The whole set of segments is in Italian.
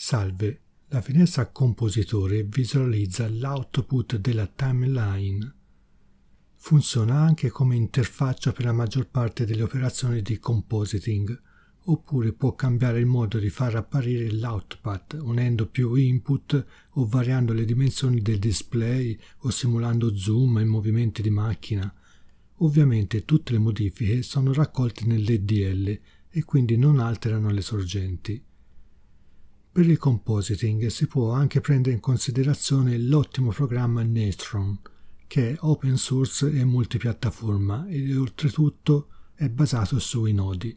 Salve, la finestra compositore visualizza l'output della timeline. Funziona anche come interfaccia per la maggior parte delle operazioni di compositing, oppure può cambiare il modo di far apparire l'output unendo più input o variando le dimensioni del display o simulando zoom e movimenti di macchina. Ovviamente tutte le modifiche sono raccolte nell'EDL e quindi non alterano le sorgenti. Per il compositing si può anche prendere in considerazione l'ottimo programma Natron, che è open source e multipiattaforma e oltretutto è basato sui nodi.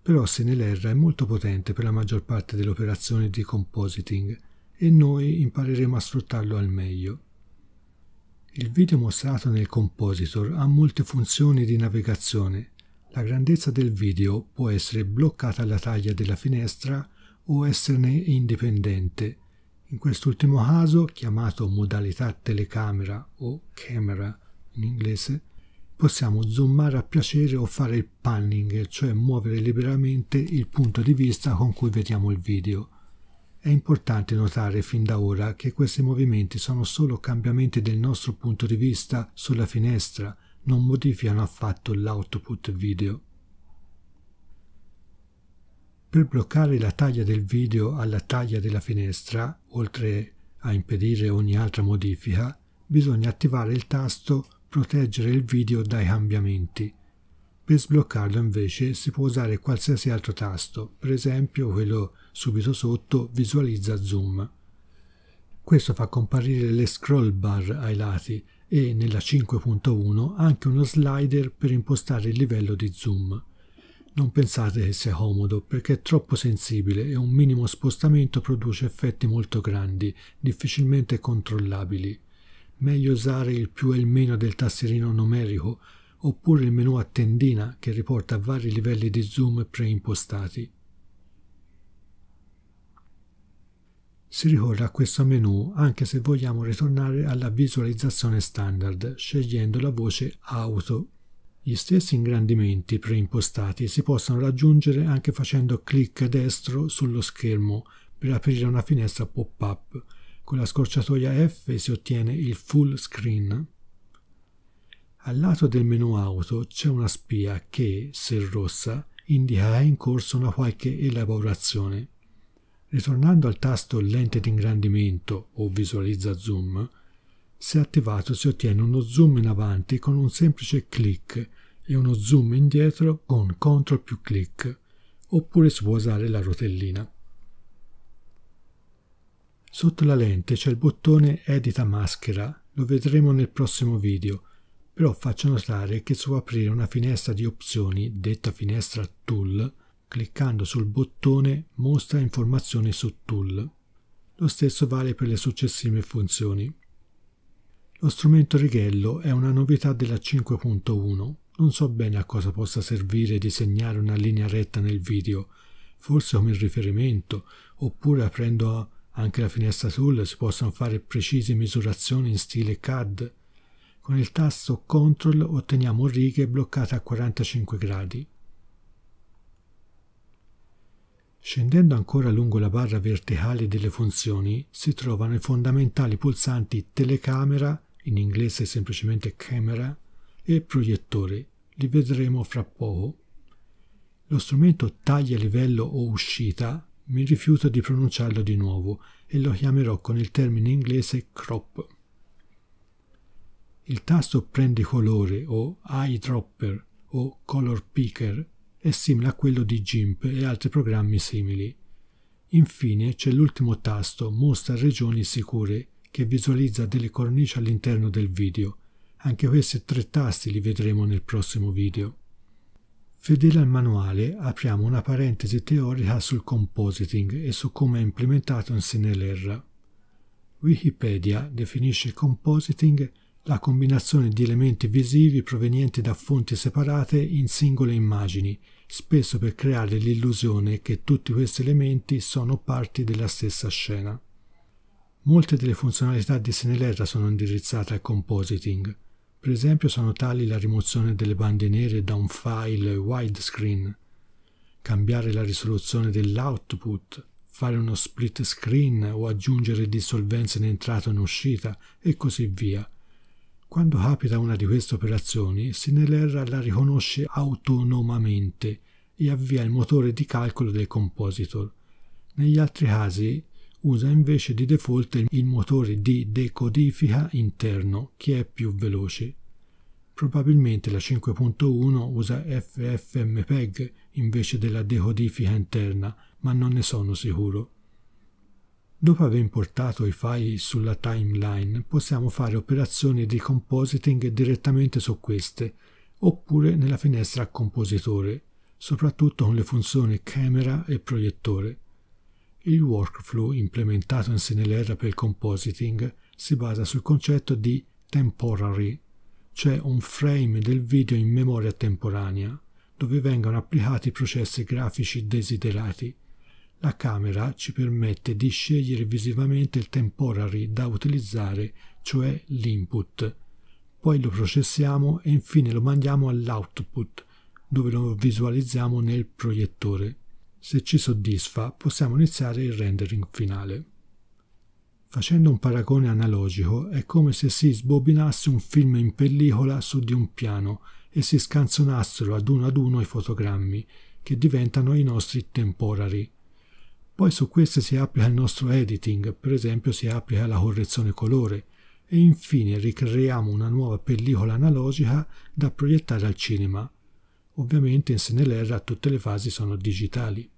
Però CNLR è molto potente per la maggior parte delle operazioni di compositing e noi impareremo a sfruttarlo al meglio. Il video mostrato nel compositor ha molte funzioni di navigazione. La grandezza del video può essere bloccata alla taglia della finestra o esserne indipendente. In quest'ultimo caso, chiamato modalità telecamera o camera in inglese, possiamo zoomare a piacere o fare il panning, cioè muovere liberamente il punto di vista con cui vediamo il video. È importante notare fin da ora che questi movimenti sono solo cambiamenti del nostro punto di vista sulla finestra, non modificano affatto l'output video. Per bloccare la taglia del video alla taglia della finestra, oltre a impedire ogni altra modifica, bisogna attivare il tasto Proteggere il video dai cambiamenti. Per sbloccarlo invece si può usare qualsiasi altro tasto, per esempio quello subito sotto Visualizza zoom. Questo fa comparire le scroll bar ai lati e nella 5.1 anche uno slider per impostare il livello di zoom. Non pensate che sia comodo perché è troppo sensibile e un minimo spostamento produce effetti molto grandi, difficilmente controllabili. Meglio usare il più e il meno del tastierino numerico oppure il menu a tendina che riporta vari livelli di zoom preimpostati. Si ricorre a questo menu anche se vogliamo ritornare alla visualizzazione standard scegliendo la voce Auto gli stessi ingrandimenti preimpostati si possono raggiungere anche facendo clic destro sullo schermo per aprire una finestra pop-up. Con la scorciatoia F si ottiene il full screen. Al lato del menu auto c'è una spia che, se rossa, indica è in corso una qualche elaborazione. Ritornando al tasto lente di ingrandimento o visualizza zoom, se attivato si ottiene uno zoom in avanti con un semplice clic e uno zoom indietro con CTRL più clic, oppure si può usare la rotellina. Sotto la lente c'è il bottone Edita maschera, lo vedremo nel prossimo video, però faccio notare che si può aprire una finestra di opzioni, detta finestra Tool, cliccando sul bottone Mostra informazioni su Tool. Lo stesso vale per le successive funzioni. Lo strumento righello è una novità della 5.1. Non so bene a cosa possa servire disegnare una linea retta nel video, forse come riferimento, oppure aprendo anche la finestra sul si possono fare precise misurazioni in stile CAD. Con il tasto CTRL otteniamo righe bloccate a 45 gradi. Scendendo ancora lungo la barra verticale delle funzioni si trovano i fondamentali pulsanti telecamera in inglese semplicemente camera, e proiettore, li vedremo fra poco. Lo strumento taglia livello o uscita, mi rifiuto di pronunciarlo di nuovo e lo chiamerò con il termine inglese crop. Il tasto prendi colore o eyedropper o color picker è simile a quello di GIMP e altri programmi simili. Infine c'è l'ultimo tasto mostra regioni sicure che visualizza delle cornici all'interno del video. Anche questi tre tasti li vedremo nel prossimo video. Fedele al manuale, apriamo una parentesi teorica sul compositing e su come è implementato in Sinelr. Wikipedia definisce compositing la combinazione di elementi visivi provenienti da fonti separate in singole immagini, spesso per creare l'illusione che tutti questi elementi sono parti della stessa scena. Molte delle funzionalità di SNLR sono indirizzate al compositing. Per esempio sono tali la rimozione delle bande nere da un file widescreen, cambiare la risoluzione dell'output, fare uno split screen o aggiungere dissolvenze in entrata e in uscita e così via. Quando capita una di queste operazioni, SNLR la riconosce autonomamente e avvia il motore di calcolo del compositor. Negli altri casi usa invece di default il motore di decodifica interno che è più veloce. Probabilmente la 5.1 usa FFmpeg invece della decodifica interna, ma non ne sono sicuro. Dopo aver importato i file sulla timeline, possiamo fare operazioni di compositing direttamente su queste, oppure nella finestra compositore, soprattutto con le funzioni camera e proiettore. Il workflow implementato in CNLR per il compositing si basa sul concetto di temporary, cioè un frame del video in memoria temporanea, dove vengono applicati i processi grafici desiderati. La camera ci permette di scegliere visivamente il temporary da utilizzare, cioè l'input. Poi lo processiamo e infine lo mandiamo all'output, dove lo visualizziamo nel proiettore. Se ci soddisfa, possiamo iniziare il rendering finale. Facendo un paragone analogico, è come se si sbobinasse un film in pellicola su di un piano e si scanzonassero ad uno ad uno i fotogrammi, che diventano i nostri temporari. Poi su queste si applica il nostro editing, per esempio si applica la correzione colore, e infine ricreiamo una nuova pellicola analogica da proiettare al cinema. Ovviamente in SNLR tutte le fasi sono digitali.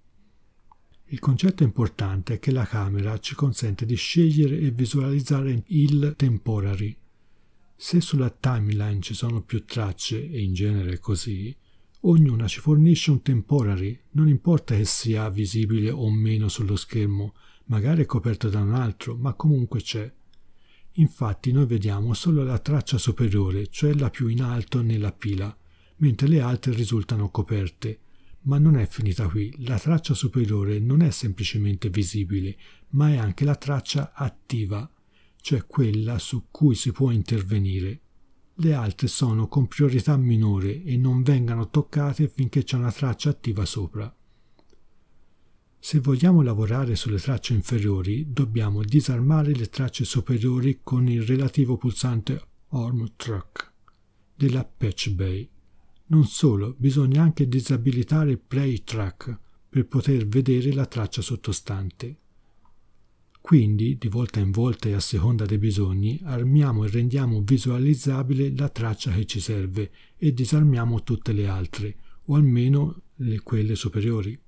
Il concetto importante è che la camera ci consente di scegliere e visualizzare il temporary. Se sulla timeline ci sono più tracce, e in genere è così, ognuna ci fornisce un temporary, non importa che sia visibile o meno sullo schermo, magari è coperto da un altro, ma comunque c'è. Infatti noi vediamo solo la traccia superiore, cioè la più in alto nella pila, mentre le altre risultano coperte. Ma non è finita qui, la traccia superiore non è semplicemente visibile, ma è anche la traccia attiva, cioè quella su cui si può intervenire. Le altre sono con priorità minore e non vengano toccate finché c'è una traccia attiva sopra. Se vogliamo lavorare sulle tracce inferiori, dobbiamo disarmare le tracce superiori con il relativo pulsante Orm Truck della Patch Bay. Non solo, bisogna anche disabilitare Play Track per poter vedere la traccia sottostante. Quindi, di volta in volta e a seconda dei bisogni, armiamo e rendiamo visualizzabile la traccia che ci serve e disarmiamo tutte le altre, o almeno le, quelle superiori.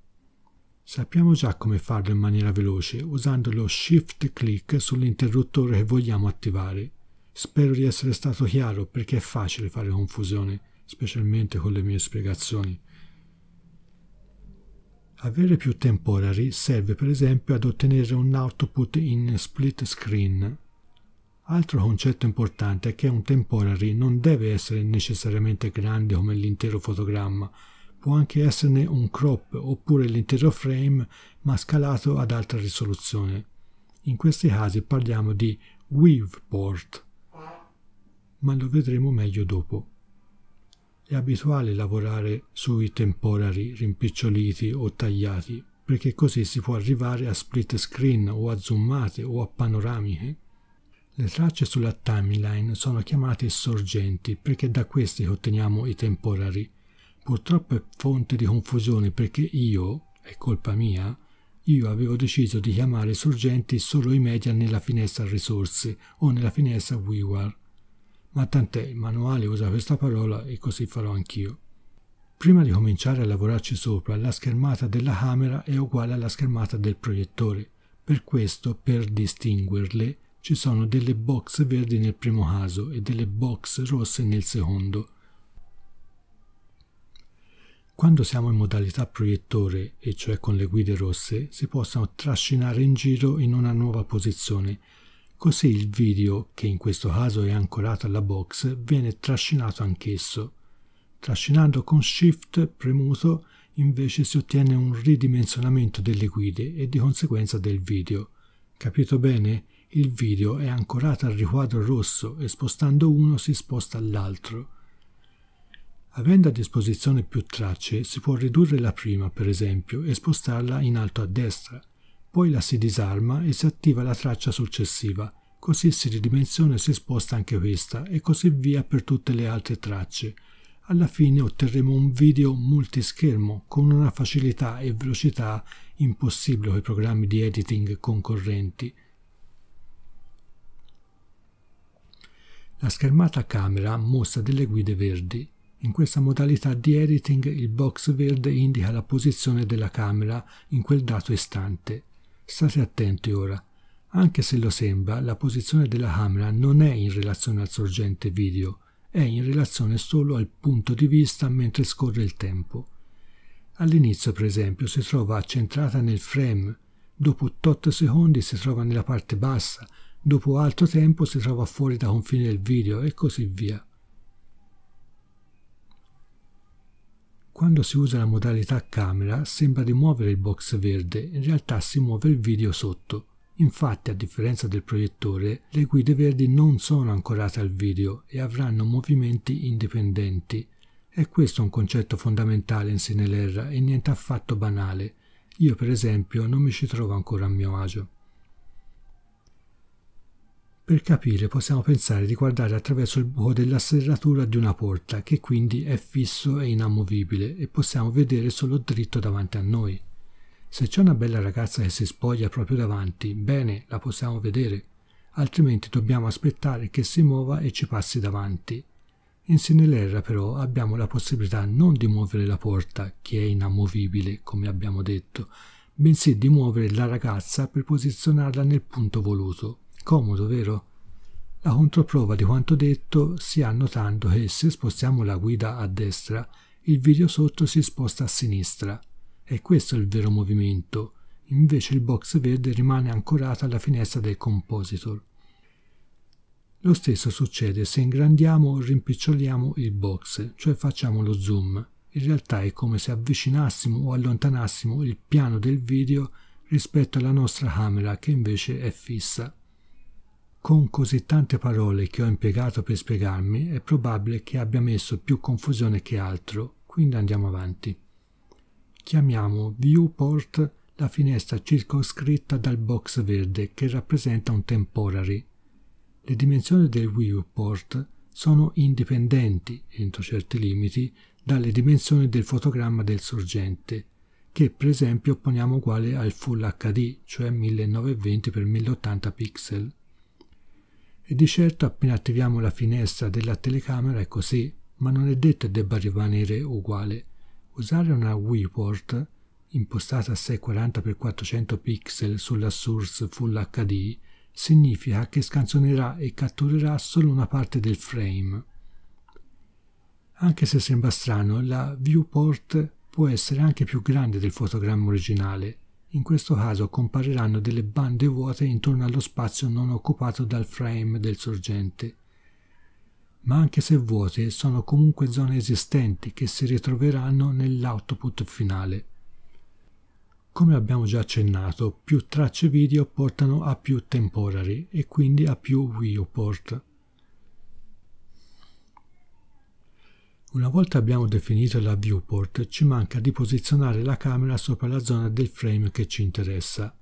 Sappiamo già come farlo in maniera veloce usando lo shift click sull'interruttore che vogliamo attivare. Spero di essere stato chiaro perché è facile fare confusione specialmente con le mie spiegazioni. Avere più temporary serve per esempio ad ottenere un output in split screen. Altro concetto importante è che un temporary non deve essere necessariamente grande come l'intero fotogramma, può anche esserne un crop oppure l'intero frame ma scalato ad alta risoluzione. In questi casi parliamo di weave port, ma lo vedremo meglio dopo. È abituale lavorare sui temporari rimpiccioliti o tagliati, perché così si può arrivare a split screen o a zoomate o a panoramiche. Eh? Le tracce sulla timeline sono chiamate sorgenti perché da queste otteniamo i temporari. Purtroppo è fonte di confusione perché io, è colpa mia, io avevo deciso di chiamare sorgenti solo i media nella finestra risorse o nella finestra WiiWare ma tant'è, il manuale usa questa parola e così farò anch'io. Prima di cominciare a lavorarci sopra, la schermata della camera è uguale alla schermata del proiettore. Per questo, per distinguerle, ci sono delle box verdi nel primo caso e delle box rosse nel secondo. Quando siamo in modalità proiettore, e cioè con le guide rosse, si possono trascinare in giro in una nuova posizione, Così il video, che in questo caso è ancorato alla box, viene trascinato anch'esso. Trascinando con Shift premuto invece si ottiene un ridimensionamento delle guide e di conseguenza del video. Capito bene? Il video è ancorato al riquadro rosso e spostando uno si sposta all'altro. Avendo a disposizione più tracce si può ridurre la prima, per esempio, e spostarla in alto a destra poi la si disarma e si attiva la traccia successiva, così si ridimensiona e si sposta anche questa e così via per tutte le altre tracce. Alla fine otterremo un video multischermo con una facilità e velocità impossibile con i programmi di editing concorrenti. La schermata camera mostra delle guide verdi. In questa modalità di editing il box verde indica la posizione della camera in quel dato istante State attenti ora. Anche se lo sembra, la posizione della camera non è in relazione al sorgente video, è in relazione solo al punto di vista mentre scorre il tempo. All'inizio, per esempio, si trova accentrata nel frame, dopo 8 secondi si trova nella parte bassa, dopo altro tempo si trova fuori da confine del video e così via. quando si usa la modalità camera sembra rimuovere il box verde, in realtà si muove il video sotto. Infatti, a differenza del proiettore, le guide verdi non sono ancorate al video e avranno movimenti indipendenti. E questo è un concetto fondamentale in Sinelera e niente affatto banale. Io, per esempio, non mi ci trovo ancora a mio agio. Per capire possiamo pensare di guardare attraverso il buco della serratura di una porta che quindi è fisso e inamovibile e possiamo vedere solo dritto davanti a noi. Se c'è una bella ragazza che si spoglia proprio davanti, bene, la possiamo vedere, altrimenti dobbiamo aspettare che si muova e ci passi davanti. In Sinelera però abbiamo la possibilità non di muovere la porta, che è inamovibile, come abbiamo detto, bensì di muovere la ragazza per posizionarla nel punto voluto comodo, vero? La controprova di quanto detto si ha notando che se spostiamo la guida a destra, il video sotto si sposta a sinistra. E questo è il vero movimento. Invece il box verde rimane ancorato alla finestra del compositor. Lo stesso succede se ingrandiamo o rimpiccioliamo il box, cioè facciamo lo zoom. In realtà è come se avvicinassimo o allontanassimo il piano del video rispetto alla nostra camera che invece è fissa. Con così tante parole che ho impiegato per spiegarmi, è probabile che abbia messo più confusione che altro, quindi andiamo avanti. Chiamiamo viewport la finestra circoscritta dal box verde che rappresenta un temporary. Le dimensioni del viewport sono indipendenti, entro certi limiti, dalle dimensioni del fotogramma del sorgente, che per esempio poniamo uguale al Full HD, cioè 1920x1080 pixel e di certo appena attiviamo la finestra della telecamera è così, ecco ma non è detto debba rimanere uguale. Usare una WePort impostata a 640x400 pixel sulla Source Full HD significa che scansionerà e catturerà solo una parte del frame. Anche se sembra strano, la viewport può essere anche più grande del fotogramma originale, in questo caso compariranno delle bande vuote intorno allo spazio non occupato dal frame del sorgente. Ma anche se vuote, sono comunque zone esistenti che si ritroveranno nell'output finale. Come abbiamo già accennato, più tracce video portano a più temporary e quindi a più viewport. Una volta abbiamo definito la viewport, ci manca di posizionare la camera sopra la zona del frame che ci interessa.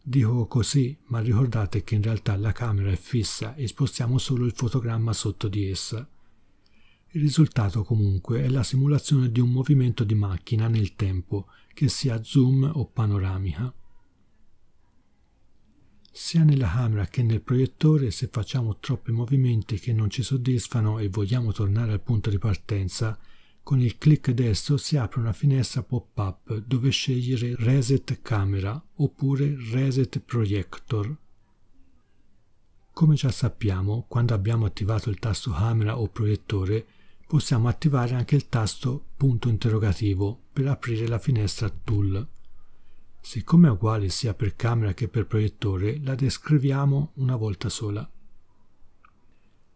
Dico così, ma ricordate che in realtà la camera è fissa e spostiamo solo il fotogramma sotto di essa. Il risultato comunque è la simulazione di un movimento di macchina nel tempo, che sia zoom o panoramica sia nella camera che nel proiettore se facciamo troppi movimenti che non ci soddisfano e vogliamo tornare al punto di partenza, con il clic destro si apre una finestra pop-up dove scegliere Reset Camera oppure Reset Projector. Come già sappiamo, quando abbiamo attivato il tasto camera o proiettore, possiamo attivare anche il tasto punto interrogativo per aprire la finestra Tool. Siccome è uguale sia per camera che per proiettore, la descriviamo una volta sola.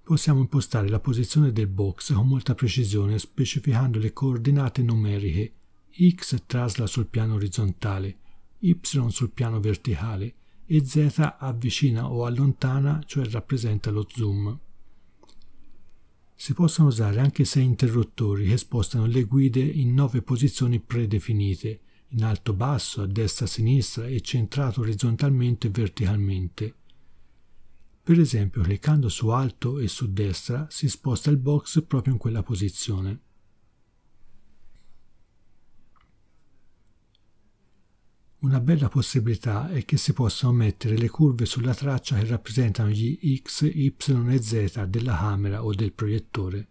Possiamo impostare la posizione del box con molta precisione specificando le coordinate numeriche x trasla sul piano orizzontale, y sul piano verticale e z avvicina o allontana, cioè rappresenta lo zoom. Si possono usare anche sei interruttori che spostano le guide in nove posizioni predefinite, in alto basso, a destra sinistra e centrato orizzontalmente e verticalmente. Per esempio, cliccando su alto e su destra si sposta il box proprio in quella posizione. Una bella possibilità è che si possano mettere le curve sulla traccia che rappresentano gli x, y e z della camera o del proiettore.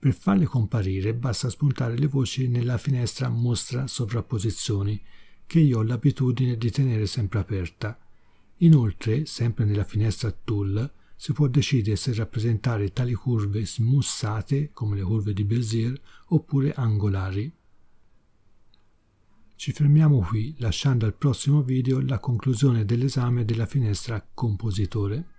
Per farle comparire basta spuntare le voci nella finestra mostra sovrapposizioni che io ho l'abitudine di tenere sempre aperta. Inoltre, sempre nella finestra tool, si può decidere se rappresentare tali curve smussate, come le curve di Bezier, oppure angolari. Ci fermiamo qui, lasciando al prossimo video la conclusione dell'esame della finestra Compositore.